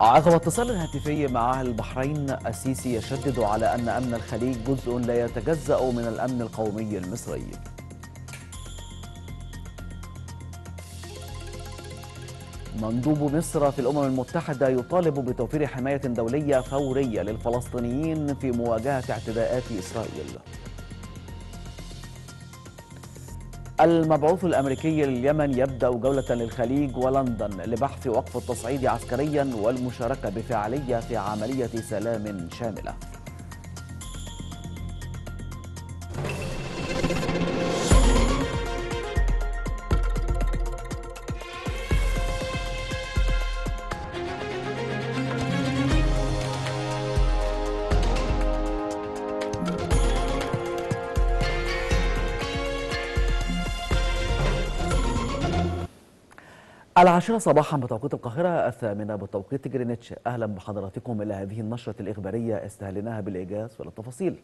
عقب اتصال هاتفي مع أهل البحرين السيسي يشدد على أن أمن الخليج جزء لا يتجزأ من الأمن القومي المصري مندوب مصر في الأمم المتحدة يطالب بتوفير حماية دولية فورية للفلسطينيين في مواجهة اعتداءات إسرائيل المبعوث الأمريكي لليمن يبدأ جولة للخليج ولندن لبحث وقف التصعيد عسكريا والمشاركة بفعالية في عملية سلام شاملة العاشرة صباحا بتوقيت القاهرة الثامنة بتوقيت جرينتش أهلا بحضراتكم إلى هذه النشرة الإخبارية استهلناها بالإيجاز وللتفاصيل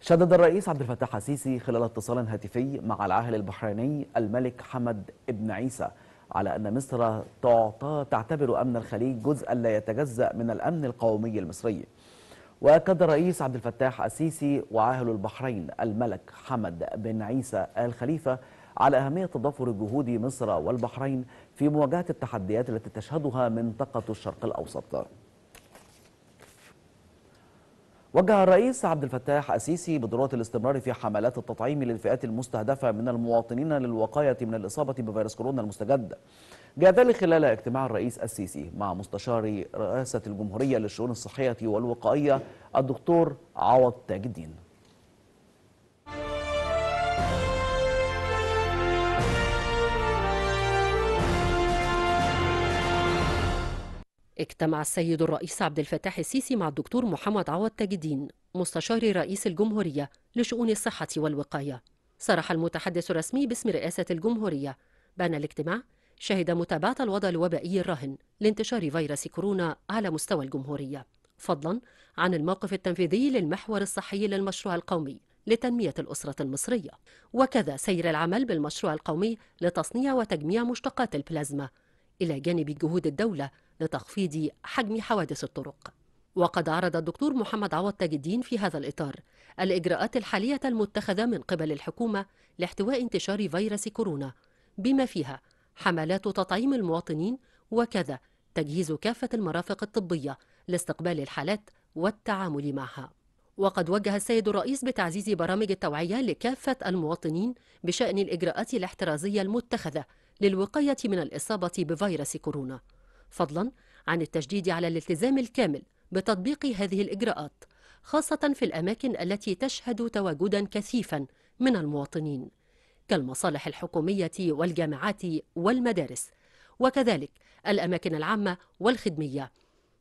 شدد الرئيس عبد الفتاح السيسي خلال اتصال هاتفي مع العاهل البحريني الملك حمد بن عيسى على أن مصر تعطى تعتبر أمن الخليج جزءا لا يتجزأ من الأمن القومي المصري وأكد الرئيس عبد الفتاح السيسي وعاهل البحرين الملك حمد بن عيسى آل خليفة على أهمية تضافر جهود مصر والبحرين في مواجهة التحديات التي تشهدها منطقة الشرق الأوسط وجه الرئيس عبد الفتاح السيسي بضروره الاستمرار في حملات التطعيم للفئات المستهدفه من المواطنين للوقايه من الاصابه بفيروس كورونا المستجد. جاء ذلك خلال اجتماع الرئيس السيسي مع مستشار رئاسه الجمهوريه للشؤون الصحيه والوقائيه الدكتور عوض تاج الدين. اجتمع السيد الرئيس عبد الفتاح السيسي مع الدكتور محمد عوض تاج الدين مستشار رئيس الجمهورية لشؤون الصحة والوقاية صرح المتحدث الرسمي باسم رئاسة الجمهورية بأن الاجتماع شهد متابعة الوضع الوبائي الراهن لانتشار فيروس كورونا على مستوى الجمهورية فضلا عن الموقف التنفيذي للمحور الصحي للمشروع القومي لتنمية الأسرة المصرية وكذا سير العمل بالمشروع القومي لتصنيع وتجميع مشتقات البلازما إلى جانب جهود الدولة لتخفيض حجم حوادث الطرق وقد عرض الدكتور محمد عوض تاج الدين في هذا الإطار الإجراءات الحالية المتخذة من قبل الحكومة لاحتواء انتشار فيروس كورونا بما فيها حملات تطعيم المواطنين وكذا تجهيز كافة المرافق الطبية لاستقبال الحالات والتعامل معها وقد وجه السيد الرئيس بتعزيز برامج التوعية لكافة المواطنين بشأن الإجراءات الاحترازية المتخذة للوقاية من الإصابة بفيروس كورونا فضلا عن التشديد على الالتزام الكامل بتطبيق هذه الإجراءات خاصة في الأماكن التي تشهد تواجدا كثيفا من المواطنين كالمصالح الحكومية والجامعات والمدارس وكذلك الأماكن العامة والخدمية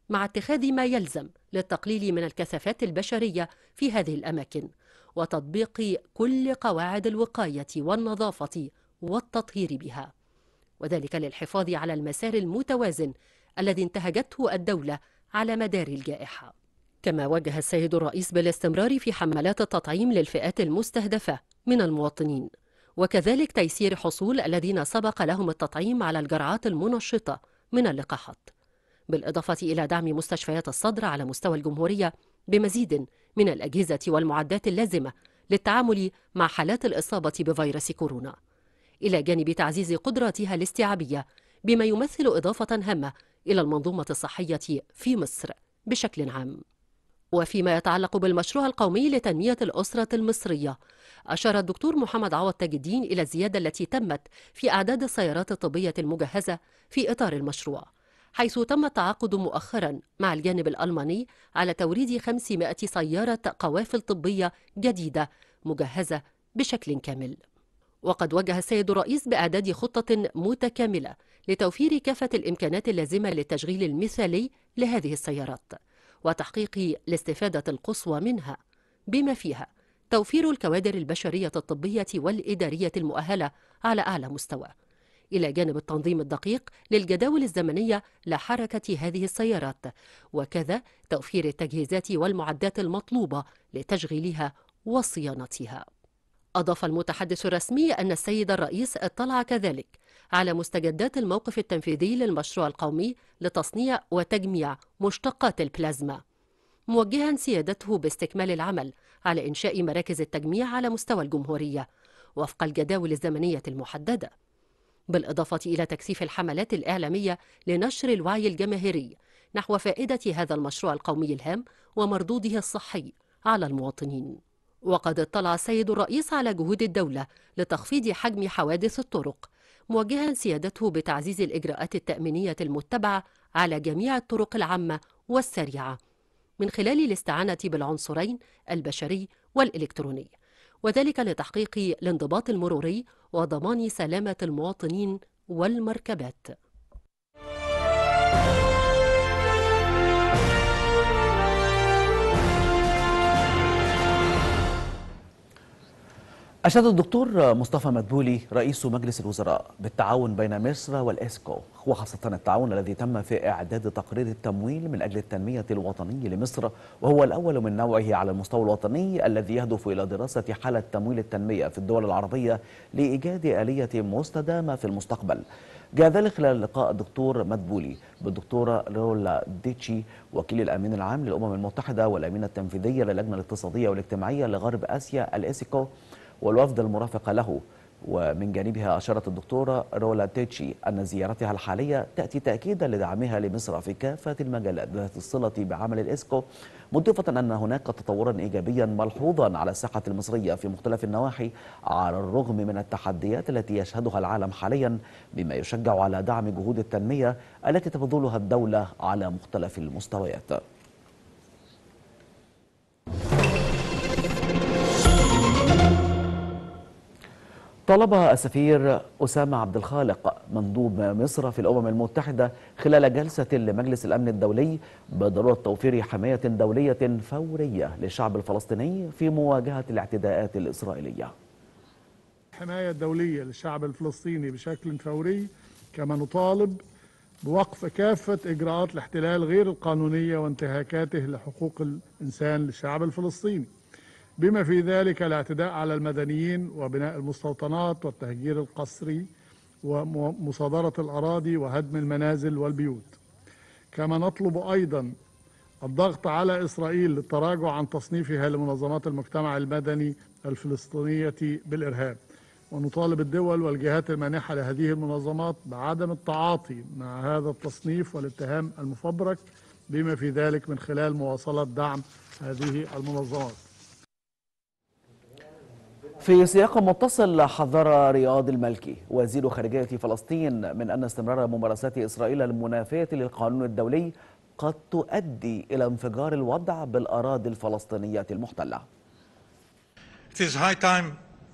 مع اتخاذ ما يلزم للتقليل من الكثافات البشرية في هذه الأماكن وتطبيق كل قواعد الوقاية والنظافة والتطهير بها وذلك للحفاظ على المسار المتوازن الذي انتهجته الدولة على مدار الجائحة كما وجه السيد الرئيس بالاستمرار في حملات التطعيم للفئات المستهدفة من المواطنين وكذلك تيسير حصول الذين سبق لهم التطعيم على الجرعات المنشطة من اللقاحات بالإضافة إلى دعم مستشفيات الصدر على مستوى الجمهورية بمزيد من الأجهزة والمعدات اللازمة للتعامل مع حالات الإصابة بفيروس كورونا إلى جانب تعزيز قدراتها الاستيعابية بما يمثل إضافة هامة إلى المنظومة الصحية في مصر بشكل عام وفيما يتعلق بالمشروع القومي لتنمية الأسرة المصرية أشار الدكتور محمد عوض تاج الدين إلى الزيادة التي تمت في أعداد السيارات الطبية المجهزة في إطار المشروع حيث تم التعاقد مؤخرا مع الجانب الألماني على توريد 500 سيارة قوافل طبية جديدة مجهزة بشكل كامل وقد وجه السيد الرئيس بإعداد خطة متكاملة لتوفير كافة الإمكانات اللازمة للتشغيل المثالي لهذه السيارات وتحقيق الاستفادة القصوى منها بما فيها توفير الكوادر البشرية الطبية والإدارية المؤهلة على أعلى مستوى إلى جانب التنظيم الدقيق للجداول الزمنية لحركة هذه السيارات وكذا توفير التجهيزات والمعدات المطلوبة لتشغيلها وصيانتها أضاف المتحدث الرسمي أن السيد الرئيس اطلع كذلك على مستجدات الموقف التنفيذي للمشروع القومي لتصنيع وتجميع مشتقات البلازما موجها سيادته باستكمال العمل على إنشاء مراكز التجميع على مستوى الجمهورية وفق الجداول الزمنية المحددة بالإضافة إلى تكثيف الحملات الإعلامية لنشر الوعي الجماهيري نحو فائدة هذا المشروع القومي الهام ومردوده الصحي على المواطنين وقد اطلع السيد الرئيس على جهود الدولة لتخفيض حجم حوادث الطرق موجها سيادته بتعزيز الإجراءات التأمينية المتبعة على جميع الطرق العامة والسريعة من خلال الاستعانة بالعنصرين البشري والإلكتروني وذلك لتحقيق الانضباط المروري وضمان سلامة المواطنين والمركبات أشاد الدكتور مصطفى مدبولي رئيس مجلس الوزراء بالتعاون بين مصر والإسكو وخاصة التعاون الذي تم في إعداد تقرير التمويل من أجل التنمية الوطنية لمصر وهو الأول من نوعه على المستوى الوطني الذي يهدف إلى دراسة حالة تمويل التنمية في الدول العربية لإيجاد آلية مستدامة في المستقبل جاء ذلك خلال لقاء الدكتور مدبولي بالدكتورة لولا ديتشي وكيل الأمين العام للأمم المتحدة والأمينة التنفيذية للجنة الاقتصادية والاجتماعية لغرب آسيا الإسكو والوفد المرافق له ومن جانبها أشارت الدكتورة رولا تيتشي أن زيارتها الحالية تأتي تأكيدا لدعمها لمصر في كافة المجالات ذات الصلة بعمل الإسكو مضيفة أن هناك تطورا إيجابيا ملحوظا على الساحة المصرية في مختلف النواحي على الرغم من التحديات التي يشهدها العالم حاليا بما يشجع على دعم جهود التنمية التي تبذلها الدولة على مختلف المستويات طلب السفير أسامة عبد الخالق مندوب مصر في الأمم المتحدة خلال جلسة لمجلس الأمن الدولي بضرورة توفير حماية دولية فورية للشعب الفلسطيني في مواجهة الاعتداءات الإسرائيلية حماية دولية للشعب الفلسطيني بشكل فوري كما نطالب بوقف كافة إجراءات الاحتلال غير القانونية وانتهاكاته لحقوق الإنسان للشعب الفلسطيني بما في ذلك الاعتداء على المدنيين وبناء المستوطنات والتهجير القسري ومصادرة الأراضي وهدم المنازل والبيوت كما نطلب أيضا الضغط على إسرائيل للتراجع عن تصنيفها لمنظمات المجتمع المدني الفلسطينية بالإرهاب ونطالب الدول والجهات المانحة لهذه المنظمات بعدم التعاطي مع هذا التصنيف والاتهام المفبرك بما في ذلك من خلال مواصلة دعم هذه المنظمات في سياق متصل حذر رياض الملكي وزير خارجية فلسطين من أن استمرار ممارسات إسرائيل المنافية للقانون الدولي قد تؤدي إلى انفجار الوضع بالأراضي الفلسطينية المحتلة. It is high time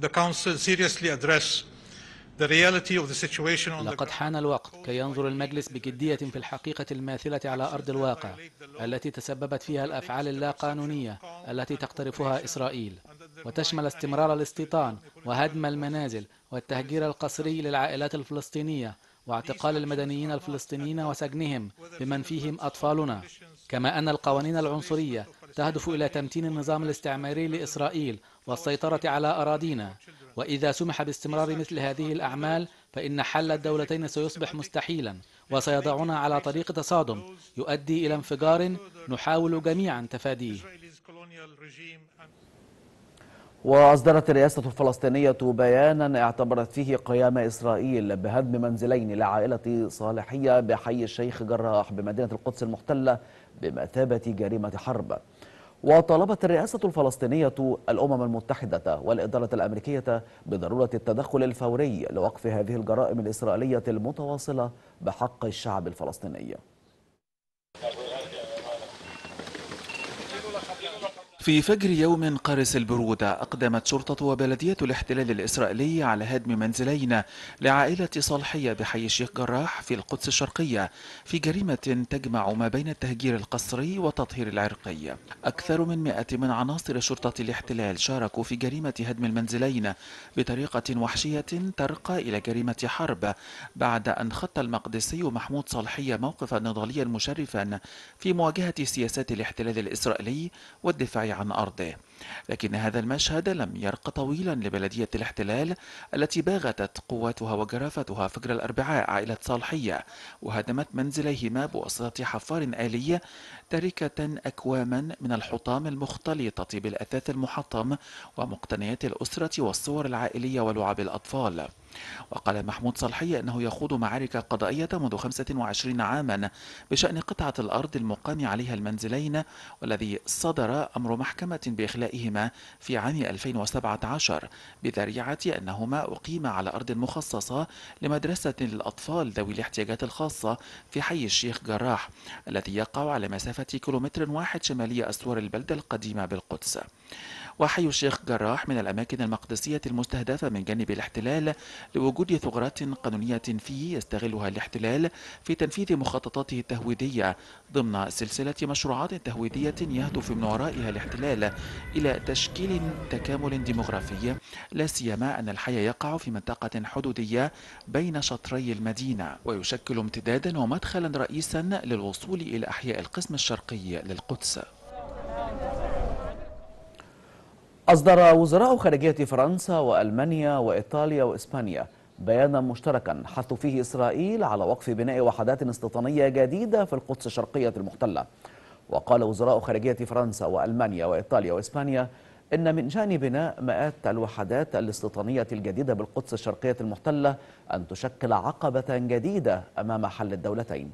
the council seriously address لقد حان الوقت كي ينظر المجلس بجدية في الحقيقة الماثلة على أرض الواقع التي تسببت فيها الأفعال اللا قانونية التي تقترفها إسرائيل وتشمل استمرار الاستيطان وهدم المنازل والتهجير القسري للعائلات الفلسطينية واعتقال المدنيين الفلسطينيين وسجنهم بمن فيهم أطفالنا كما أن القوانين العنصرية تهدف إلى تمتين النظام الاستعماري لإسرائيل والسيطرة على أراضينا وإذا سمح باستمرار مثل هذه الأعمال فإن حل الدولتين سيصبح مستحيلا وسيضعنا على طريق تصادم يؤدي إلى انفجار نحاول جميعا تفاديه وأصدرت الرئاسة الفلسطينية بيانا اعتبرت فيه قيام إسرائيل بهدم منزلين لعائلة صالحية بحي الشيخ جراح بمدينة القدس المحتلة بمثابة جريمة حرب وطالبت الرئاسة الفلسطينية الأمم المتحدة والإدارة الأمريكية بضرورة التدخل الفوري لوقف هذه الجرائم الإسرائيلية المتواصلة بحق الشعب الفلسطيني في فجر يوم قارس البرودة أقدمت شرطة وبلدية الاحتلال الإسرائيلي على هدم منزلين لعائلة صالحية بحي الشيخ جراح في القدس الشرقية في جريمة تجمع ما بين التهجير القسري والتطهير العرقي أكثر من مئة من عناصر شرطة الاحتلال شاركوا في جريمة هدم المنزلين بطريقة وحشية ترقى إلى جريمة حرب بعد أن خط المقدسي محمود صالحية موقفا نضاليا مشرفا في مواجهة سياسات الاحتلال الإسرائيلي والدفاع عن أرضه لكن هذا المشهد لم يرق طويلا لبلدية الاحتلال التي باغتت قواتها وجرافتها فجر الأربعاء عائلة صالحية وهدمت منزليهما بواسطة حفار آلي تاركة أكواما من الحطام المختلطة بالأثاث المحطم ومقتنيات الأسرة والصور العائلية ولعب الأطفال وقال محمود صلحي أنه يخوض معارك قضائية منذ 25 عاما بشأن قطعة الأرض المقام عليها المنزلين والذي صدر أمر محكمة بإخلائهما في عام 2017 بذريعة أنهما أقيم على أرض مخصصة لمدرسة للأطفال ذوي الاحتياجات الخاصة في حي الشيخ جراح الذي يقع على مسافة كيلومتر واحد شمالي أسوار البلدة القديمة بالقدس وحي الشيخ جراح من الأماكن المقدسية المستهدفة من جانب الاحتلال لوجود ثغرات قانونية فيه يستغلها الاحتلال في تنفيذ مخططاته التهويدية ضمن سلسلة مشروعات تهويدية يهدف من ورائها الاحتلال إلى تشكيل تكامل ديمغرافي لا سيما أن الحي يقع في منطقة حدودية بين شطري المدينة ويشكل امتدادا ومدخلا رئيسا للوصول إلى أحياء القسم الشرقي للقدس أصدر وزراء خارجية فرنسا وألمانيا وإيطاليا وإسبانيا بيانا مشتركا حثوا فيه إسرائيل على وقف بناء وحدات استيطانية جديدة في القدس الشرقية المحتلة وقال وزراء خارجية فرنسا وألمانيا وإيطاليا وإسبانيا إن من شأن بناء مئات الوحدات الاستيطانية الجديدة بالقدس الشرقية المحتلة أن تشكل عقبة جديدة أمام حل الدولتين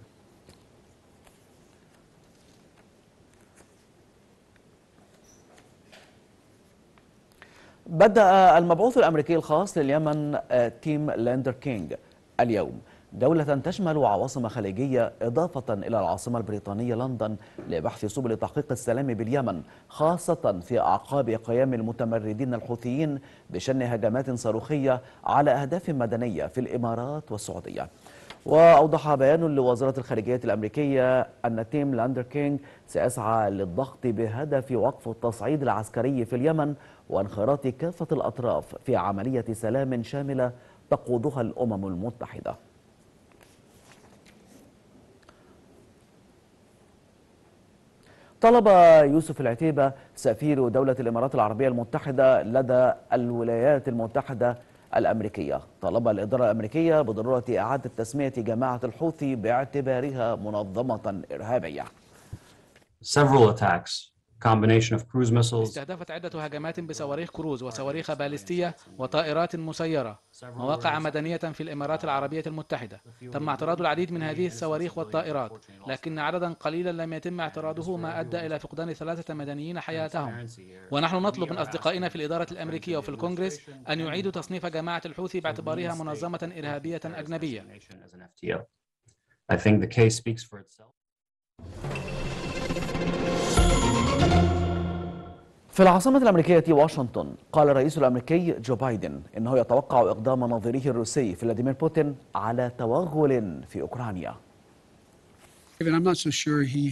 بدأ المبعوث الأمريكي الخاص لليمن آه، تيم لاندر كينج اليوم دولة تشمل عواصم خليجية إضافة إلى العاصمة البريطانية لندن لبحث سبل تحقيق السلام باليمن خاصة في أعقاب قيام المتمردين الحوثيين بشن هجمات صاروخية على أهداف مدنية في الإمارات والسعودية وأوضح بيان لوزارة الخارجية الأمريكية أن تيم لاندر كينج سيسعى للضغط بهدف وقف التصعيد العسكري في اليمن وانخراط كافة الأطراف في عملية سلام شاملة تقودها الأمم المتحدة طلب يوسف العتيبة سفير دولة الإمارات العربية المتحدة لدى الولايات المتحدة الأمريكية طلب الإدارة الأمريكية بضرورة إعادة تسمية جماعة الحوثي باعتبارها منظمة إرهابية. Several attacks combination of cruise missiles. استهدفت عدة هجمات بصواريخ كروز وصواريخ باليستية وطائرات مسيرة مواقع مدنية في الإمارات العربية المتحدة تم اعتراض العديد من هذه الصواريخ والطائرات لكن عددا قليلا لم يتم اعتراضه ما أدى إلى فقدان ثلاثة مدنيين حياتهم ونحن نطلب من أصدقائنا في الإدارة الأمريكية وفي الكونغرس أن يعيدوا تصنيف جماعة الحوثي باعتبارها منظمة إرهابية أجنبية. I think the case speaks for itself. في العاصمة الأمريكية واشنطن قال الرئيس الأمريكي جو بايدن إنه يتوقع إقدام نظيره الروسي فلاديمير بوتين على توغل في أوكرانيا uh,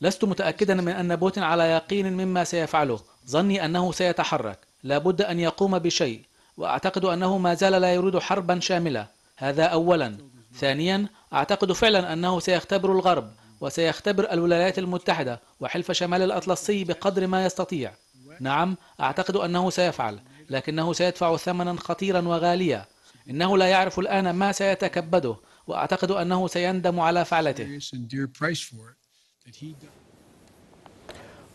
لست متأكدا من أن بوتين على يقين مما سيفعله ظني أنه سيتحرك لابد أن يقوم بشيء وأعتقد أنه ما زال لا يريد حربا شاملة هذا أولا ثانيا أعتقد فعلا أنه سيختبر الغرب وسيختبر الولايات المتحدة وحلف شمال الأطلسي بقدر ما يستطيع نعم أعتقد أنه سيفعل لكنه سيدفع ثمنا خطيرا وغاليا إنه لا يعرف الآن ما سيتكبده وأعتقد أنه سيندم على فعلته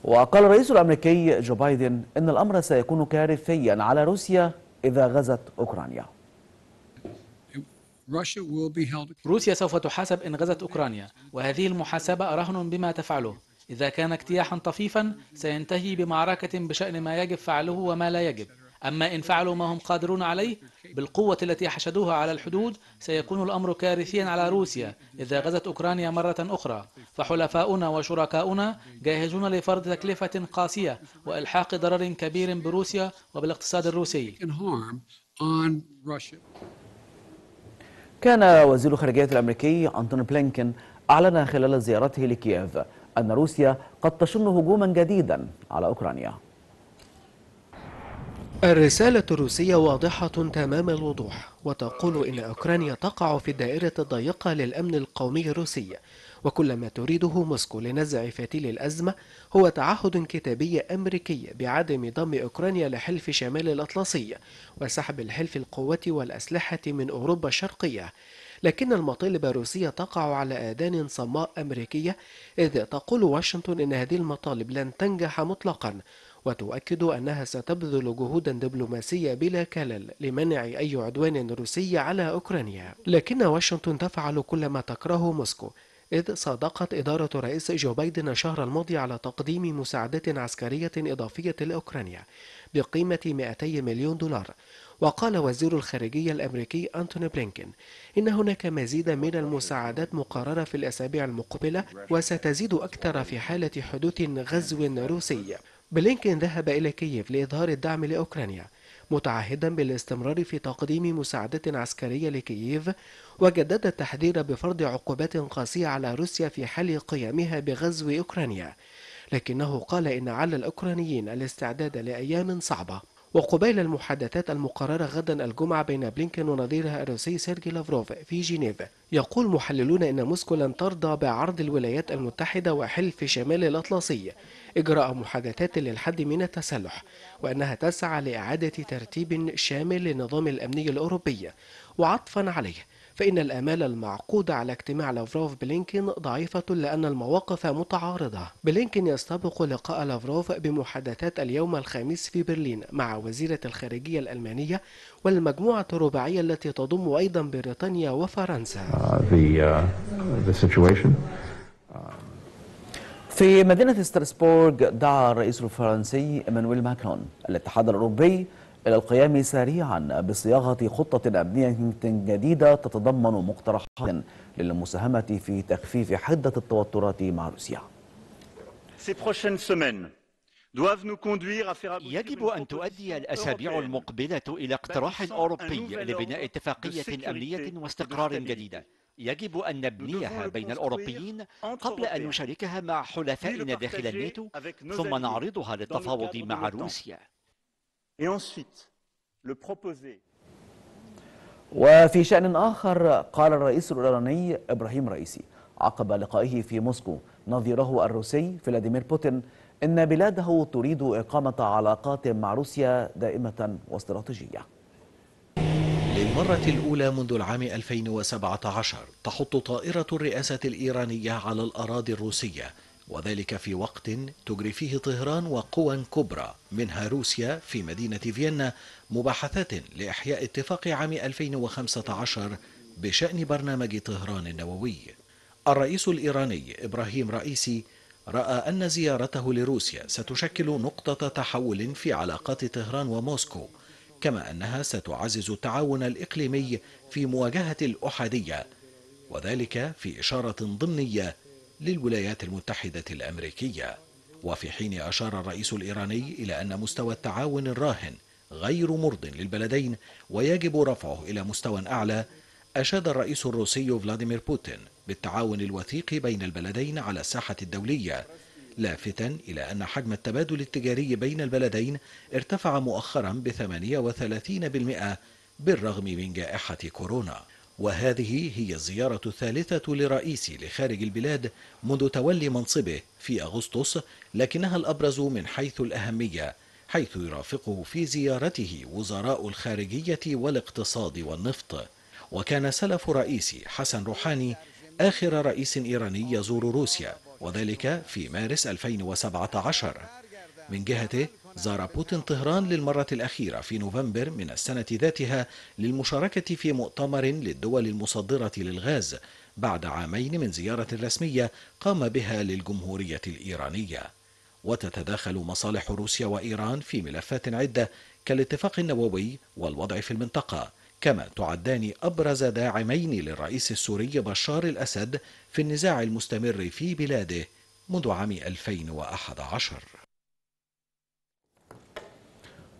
وقال الرئيس الأمريكي جو بايدن إن الأمر سيكون كارثيا على روسيا إذا غزت أوكرانيا روسيا سوف تحاسب إن غزت أوكرانيا وهذه المحاسبة رهن بما تفعله إذا كان اجتياحا طفيفا سينتهي بمعركة بشأن ما يجب فعله وما لا يجب أما إن فعلوا ما هم قادرون عليه بالقوة التي حشدوها على الحدود سيكون الأمر كارثيا على روسيا إذا غزت أوكرانيا مرة أخرى فحلفاؤنا وشركاؤنا جاهزون لفرض تكلفة قاسية وإلحاق ضرر كبير بروسيا وبالاقتصاد الروسي كان وزير الخارجية الأمريكي أنتوني بلينكن أعلن خلال زيارته لكييف أن روسيا قد تشن هجوما جديدا على أوكرانيا الرسالة الروسية واضحة تمام الوضوح وتقول إن أوكرانيا تقع في الدائرة الضيقة للأمن القومي الروسي وكل ما تريده موسكو لنزع فتيل الأزمة هو تعهد كتابي أمريكي بعدم ضم أوكرانيا لحلف شمال الأطلسي وسحب الحلف القوة والأسلحة من أوروبا الشرقية لكن المطالب الروسية تقع على آذان صماء أمريكية إذ تقول واشنطن إن هذه المطالب لن تنجح مطلقا وتؤكد أنها ستبذل جهودا دبلوماسية بلا كلل لمنع أي عدوان روسي على أوكرانيا لكن واشنطن تفعل كل ما تكره موسكو إذ صادقت إدارة رئيس جو بايدن الشهر الماضي على تقديم مساعدات عسكرية إضافية لأوكرانيا بقيمة 200 مليون دولار وقال وزير الخارجية الأمريكي أنتوني بلينكين إن هناك مزيد من المساعدات مقررة في الأسابيع المقبلة وستزيد أكثر في حالة حدوث غزو روسي بلينكين ذهب إلى كييف لإظهار الدعم لأوكرانيا متعهدا بالاستمرار في تقديم مساعدة عسكرية لكييف وجدد التحذير بفرض عقوبات قاسية على روسيا في حال قيامها بغزو أوكرانيا لكنه قال إن على الأوكرانيين الاستعداد لأيام صعبة وقبيل المحادثات المقررة غدا الجمعة بين بلينكن ونظيرها الروسي سيرجي لافروف في جنيف يقول محللون أن موسكو لن ترضى بعرض الولايات المتحدة وحلف شمال الأطلسي إجراء محادثات للحد من التسلح وأنها تسعى لإعادة ترتيب شامل للنظام الأمني الأوروبي وعطفا عليه فإن الآمال المعقودة على اجتماع لافروف بلينكين ضعيفة لأن المواقف متعارضة بلينكين يستبق لقاء لافروف بمحادثات اليوم الخامس في برلين مع وزيرة الخارجية الألمانية والمجموعة الرباعية التي تضم أيضا بريطانيا وفرنسا uh, uh, uh, في مدينة ستراسبورغ دعا الرئيس الفرنسي مانويل ماكرون الاتحاد الأوروبي إلى القيام سريعا بصياغة خطة أمنية جديدة تتضمن مقترحات للمساهمة في تخفيف حدة التوترات مع روسيا يجب أن تؤدي الأسابيع المقبلة إلى اقتراح أوروبي لبناء اتفاقية أمنية واستقرار جديدة يجب أن نبنيها بين الأوروبيين قبل أن نشاركها مع حلفائنا داخل الناتو ثم نعرضها للتفاوض مع روسيا et ensuite le proposer وفي شأن آخر قال الرئيس الأوكراني إبراهيم رئيسي عقب لقائه في موسكو نظيره الروسي فلاديمير بوتين إن بلاده تريد إقامة علاقات مع روسيا دائمة واستراتيجية للمرة الأولى منذ العام 2017 تحط طائرة الرئاسة الإيرانية على الأراضي الروسية وذلك في وقت تجري فيه طهران وقوى كبرى منها روسيا في مدينة فيينا مباحثات لإحياء اتفاق عام 2015 بشأن برنامج طهران النووي الرئيس الإيراني إبراهيم رئيسي رأى أن زيارته لروسيا ستشكل نقطة تحول في علاقات طهران وموسكو كما أنها ستعزز التعاون الإقليمي في مواجهة الأحادية وذلك في إشارة ضمنية للولايات المتحدة الأمريكية وفي حين أشار الرئيس الإيراني إلى أن مستوى التعاون الراهن غير مرض للبلدين ويجب رفعه إلى مستوى أعلى أشاد الرئيس الروسي فلاديمير بوتين بالتعاون الوثيق بين البلدين على الساحة الدولية لافتا إلى أن حجم التبادل التجاري بين البلدين ارتفع مؤخرا ب 38% بالرغم من جائحة كورونا وهذه هي الزيارة الثالثة لرئيسي لخارج البلاد منذ تولي منصبه في أغسطس لكنها الأبرز من حيث الأهمية حيث يرافقه في زيارته وزراء الخارجية والاقتصاد والنفط وكان سلف رئيسي حسن روحاني آخر رئيس إيراني يزور روسيا وذلك في مارس 2017 من جهته زار بوتين طهران للمرة الأخيرة في نوفمبر من السنة ذاتها للمشاركة في مؤتمر للدول المصدرة للغاز بعد عامين من زيارة رسمية قام بها للجمهورية الإيرانية وتتداخل مصالح روسيا وإيران في ملفات عدة كالاتفاق النووي والوضع في المنطقة كما تعدان أبرز داعمين للرئيس السوري بشار الأسد في النزاع المستمر في بلاده منذ عام 2011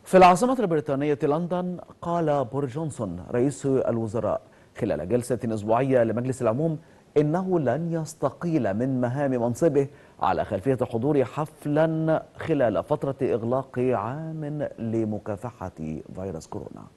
في العاصمة البريطانية لندن قال بور جونسون رئيس الوزراء خلال جلسة أسبوعية لمجلس العموم إنه لن يستقيل من مهام منصبه على خلفية حضور حفلا خلال فترة إغلاق عام لمكافحة فيروس كورونا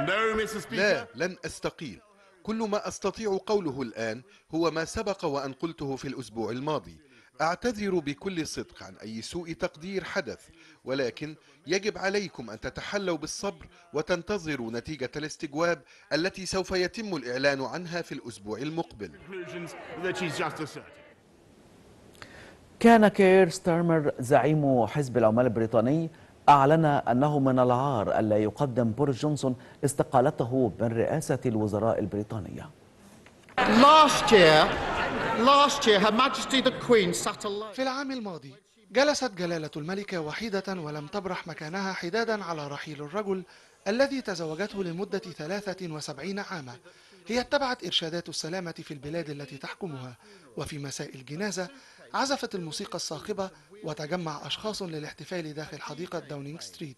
لا لن أستقيل كل ما أستطيع قوله الآن هو ما سبق وأن قلته في الأسبوع الماضي أعتذر بكل صدق عن أي سوء تقدير حدث ولكن يجب عليكم أن تتحلوا بالصبر وتنتظروا نتيجة الاستجواب التي سوف يتم الإعلان عنها في الأسبوع المقبل كان كير ستارمر زعيم حزب العمال البريطاني أعلن أنه من العار ألا يقدم بوريس جونسون استقالته من رئاسة الوزراء البريطانية في العام الماضي جلست جلالة الملكة وحيدة ولم تبرح مكانها حدادا على رحيل الرجل الذي تزوجته لمدة 73 عاما هي اتبعت إرشادات السلامة في البلاد التي تحكمها وفي مساء الجنازة عزفت الموسيقى الصاخبة وتجمع أشخاص للاحتفال داخل حديقة داونينغ ستريت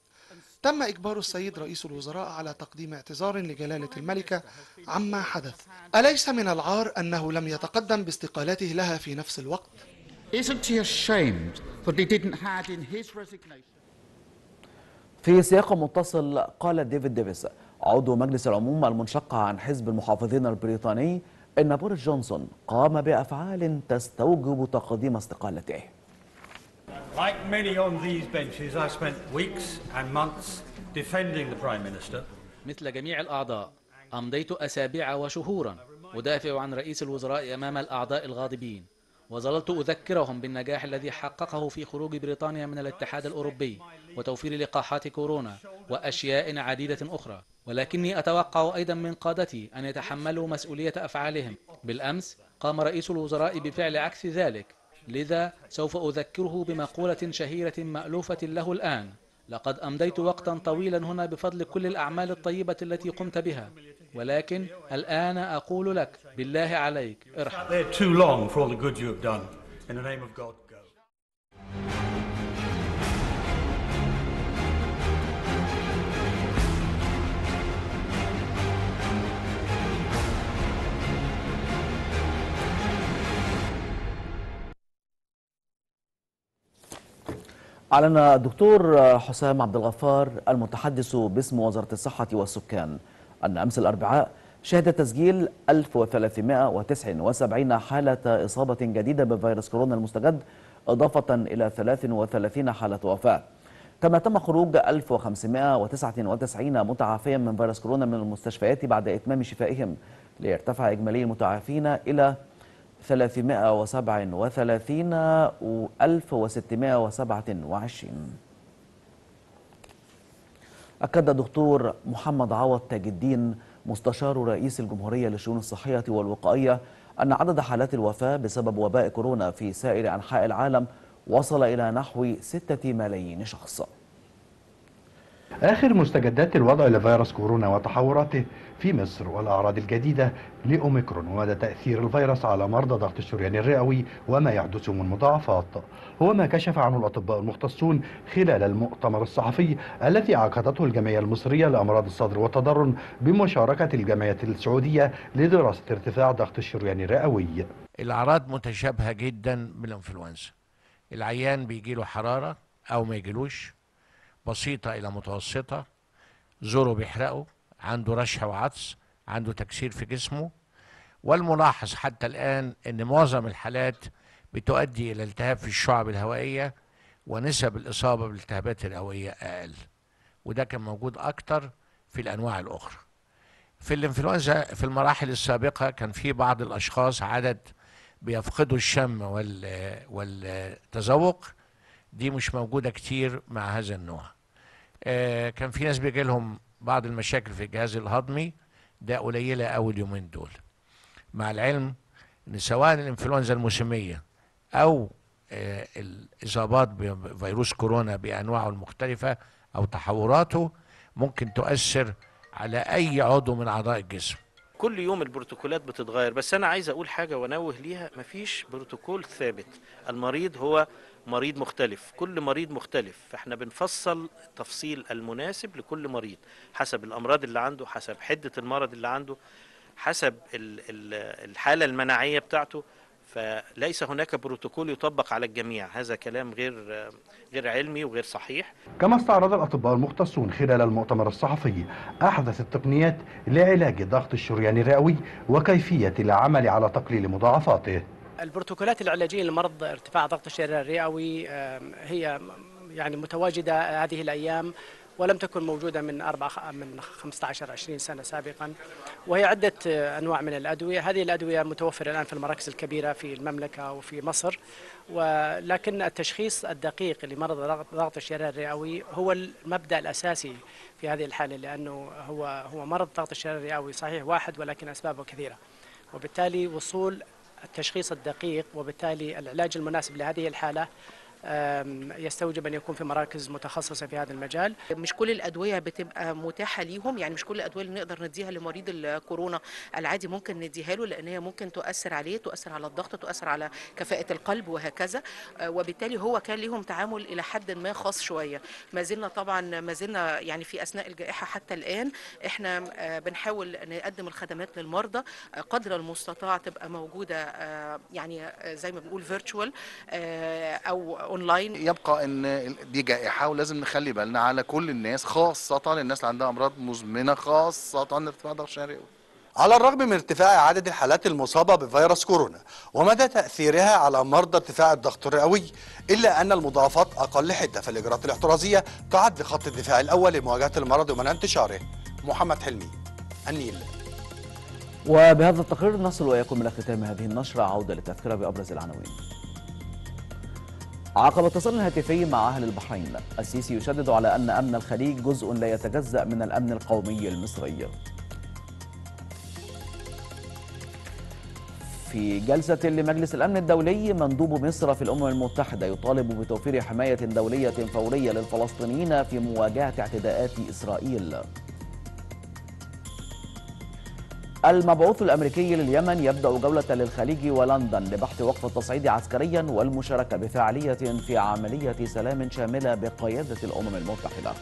تم إجبار السيد رئيس الوزراء على تقديم اعتذار لجلالة الملكة عما حدث أليس من العار أنه لم يتقدم باستقالته لها في نفس الوقت؟ في سياق متصل قال ديفيد ديفيس عضو مجلس العموم المنشقة عن حزب المحافظين البريطاني إن بوريس جونسون قام بأفعال تستوجب تقديم استقالته Like many on these benches, I spent weeks and months defending the Prime Minister. مثل جميع الأعضاء أمضيت أسابيع وشهورا أدافع عن رئيس الوزراء أمام الأعضاء الغاضبين وظللت أذكرهم بالنجاح الذي حققه في خروج بريطانيا من الاتحاد الأوروبي وتوفير لقاحات كورونا وأشياء عديدة أخرى ولكني أتوقع أيضا من قادتي أن يتحملوا مسؤولية أفعالهم بالأمس قام رئيس الوزراء بفعل عكس ذلك لذا سوف أذكره بمقولة شهيرة مألوفة له الآن لقد أمضيت وقتا طويلا هنا بفضل كل الأعمال الطيبة التي قمت بها ولكن الآن أقول لك بالله عليك ارحم أعلن الدكتور حسام عبد الغفار المتحدث باسم وزارة الصحة والسكان أن أمس الأربعاء شهد تسجيل 1379 حالة إصابة جديدة بفيروس كورونا المستجد إضافة إلى 33 حالة وفاة كما تم خروج 1599 متعافيا من فيروس كورونا من المستشفيات بعد إتمام شفائهم ليرتفع إجمالي المتعافين إلى 337 1627 أكد الدكتور محمد عوض تاج الدين مستشار رئيس الجمهورية للشؤون الصحية والوقائية أن عدد حالات الوفاة بسبب وباء كورونا في سائر أنحاء العالم وصل إلى نحو 6 ملايين شخص آخر مستجدات الوضع لفيروس كورونا وتحوراته في مصر والأعراض الجديدة لأوميكرون ومدى تأثير الفيروس على مرضى ضغط الشريان الرئوي وما يحدث من مضاعفات هو ما كشف عنه الأطباء المختصون خلال المؤتمر الصحفي الذي عقدته الجمعية المصرية لأمراض الصدر والتضرن بمشاركة الجمعية السعودية لدراسة ارتفاع ضغط الشريان الرئوي الأعراض متشابهة جدا بالإنفلونزا العيان بيجيله حرارة أو ما يجيلوش بسيطة إلى متوسطة زوره بيحرقه عنده رشح وعطس عنده تكسير في جسمه والملاحظ حتى الآن أن معظم الحالات بتؤدي إلى التهاب في الشعب الهوائية ونسب الإصابة بالتهابات الهوائية أقل وده كان موجود أكتر في الأنواع الأخرى في الإنفلونزا في المراحل السابقة كان في بعض الأشخاص عدد بيفقدوا الشم وال والتذوق دي مش موجوده كتير مع هذا النوع آه، كان في ناس بيجي لهم بعض المشاكل في الجهاز الهضمي ده قليله قوي اليومين دول مع العلم ان سواء الانفلونزا الموسميه او آه، الاصابات بفيروس كورونا بانواعه المختلفه او تحوراته ممكن تؤثر على اي عضو من اعضاء الجسم كل يوم البروتوكولات بتتغير بس انا عايز اقول حاجه وانوه ليها مفيش بروتوكول ثابت المريض هو مريض مختلف كل مريض مختلف فاحنا بنفصل التفصيل المناسب لكل مريض حسب الامراض اللي عنده حسب حده المرض اللي عنده حسب الحاله المناعيه بتاعته فليس هناك بروتوكول يطبق على الجميع هذا كلام غير غير علمي وغير صحيح كما استعرض الأطباء المختصون خلال المؤتمر الصحفي أحدث التقنيات لعلاج ضغط الشريان الرئوي وكيفية العمل على تقليل مضاعفاته البروتوكولات العلاجيه لمرض ارتفاع ضغط الشرير الرئوي هي يعني متواجده هذه الايام ولم تكن موجوده من أربع من 15 20 سنه سابقا وهي عده آه، انواع من الادويه هذه الادويه متوفره الان في المراكز الكبيره في المملكه وفي مصر ولكن التشخيص الدقيق لمرض ضغط الشرير الرئوي هو المبدا الاساسي في هذه الحاله لانه هو هو مرض ضغط الشرير الرئوي صحيح واحد ولكن اسبابه كثيره وبالتالي وصول التشخيص الدقيق وبالتالي العلاج المناسب لهذه الحالة يستوجب ان يكون في مراكز متخصصه في هذا المجال مش كل الادويه بتبقى متاحه ليهم يعني مش كل الادويه اللي نقدر نديها لمريض الكورونا العادي ممكن نديها له لان هي ممكن تؤثر عليه تؤثر على الضغط تؤثر على كفاءه القلب وهكذا آه، وبالتالي هو كان ليهم تعامل الى حد ما خاص شويه ما زلنا طبعا ما زلنا يعني في اثناء الجائحه حتى الان احنا آه، بنحاول نقدم الخدمات للمرضى آه، قدر المستطاع تبقى موجوده يعني زي ما بنقول فيرتشوال او اونلاين يبقى ان دي جائحه ولازم نخلي بالنا على كل الناس خاصه الناس اللي عندها امراض مزمنه خاصه ارتفاع ضغط الشهري على الرغم من ارتفاع عدد الحالات المصابة بفيروس كورونا ومدى تأثيرها على مرضى ارتفاع الضغط الرئوي إلا أن المضاعفات أقل حدة فالإجراءات الاحترازية تعد لخط الدفاع الأول لمواجهة المرض ومنع انتشاره محمد حلمي النيل وبهذا التقرير نصل وإياكم إلى ختام هذه النشرة عودة للتذكرة بأبرز العناوين عقب اتصال هاتفي مع أهل البحرين السيسي يشدد على أن أمن الخليج جزء لا يتجزأ من الأمن القومي المصري في جلسة لمجلس الأمن الدولي مندوب مصر في الأمم المتحدة يطالب بتوفير حماية دولية فورية للفلسطينيين في مواجهة اعتداءات إسرائيل المبعوث الأمريكي لليمن يبدأ جولة للخليج ولندن لبحث وقف التصعيد عسكريا والمشاركة بفعالية في عملية سلام شاملة بقيادة الأمم المتحدة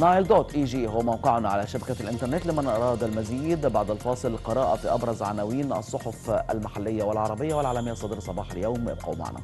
نايل دوت اي جي هو موقعنا على شبكة الإنترنت لمن أراد المزيد بعد الفاصل قراءة أبرز عناوين الصحف المحلية والعربية والعالمية صدر صباح اليوم ابقوا معنا